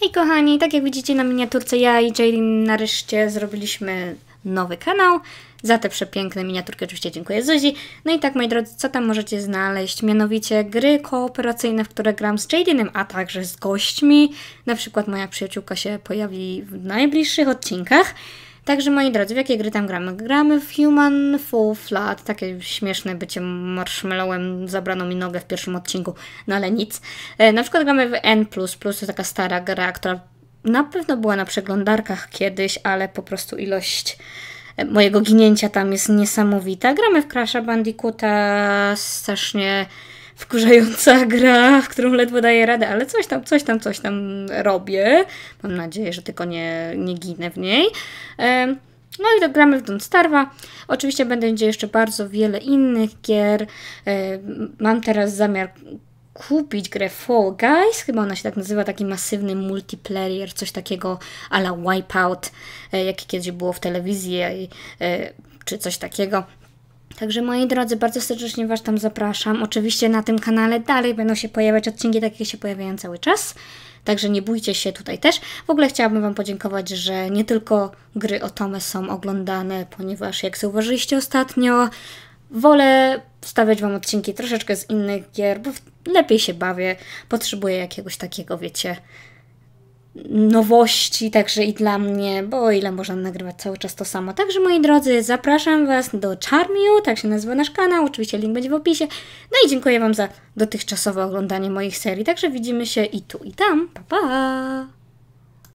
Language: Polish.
Hej kochani, tak jak widzicie na miniaturce, ja i Jaylin nareszcie zrobiliśmy nowy kanał. Za te przepiękne miniaturki oczywiście dziękuję Zuzi. No i tak moi drodzy, co tam możecie znaleźć? Mianowicie gry kooperacyjne, w które gram z Jadinem, a także z gośćmi. Na przykład moja przyjaciółka się pojawi w najbliższych odcinkach. Także moi drodzy, w jakie gry tam gramy? Gramy w Human Full Flat, takie śmieszne bycie marshmallowem, zabrano mi nogę w pierwszym odcinku, no ale nic. E, na przykład gramy w N++, to taka stara gra, która na pewno była na przeglądarkach kiedyś, ale po prostu ilość e, mojego ginięcia tam jest niesamowita. Gramy w Crash Bandicoota, strasznie wkurzająca gra, w którą ledwo daję radę, ale coś tam, coś tam, coś tam robię. Mam nadzieję, że tylko nie, nie ginę w niej. No i dogramy tak w Don't Starwa. Oczywiście będzie jeszcze bardzo wiele innych gier. Mam teraz zamiar kupić grę Fall Guys, chyba ona się tak nazywa, taki masywny multiplayer, coś takiego ala Wipeout, e, jakie kiedyś było w telewizji e, czy coś takiego. Także moi drodzy, bardzo serdecznie Was tam zapraszam. Oczywiście na tym kanale dalej będą się pojawiać odcinki takie, się pojawiają cały czas. Także nie bójcie się tutaj też. W ogóle chciałabym Wam podziękować, że nie tylko gry o Tome są oglądane, ponieważ jak zauważyliście ostatnio, wolę wstawiać Wam odcinki troszeczkę z innych gier, bo lepiej się bawię. Potrzebuję jakiegoś takiego, wiecie, nowości, także i dla mnie, bo o ile można nagrywać cały czas to samo. Także moi drodzy, zapraszam Was do Charmiu, tak się nazywa nasz kanał, oczywiście link będzie w opisie. No i dziękuję Wam za dotychczasowe oglądanie moich serii, także widzimy się i tu i tam. Pa, pa!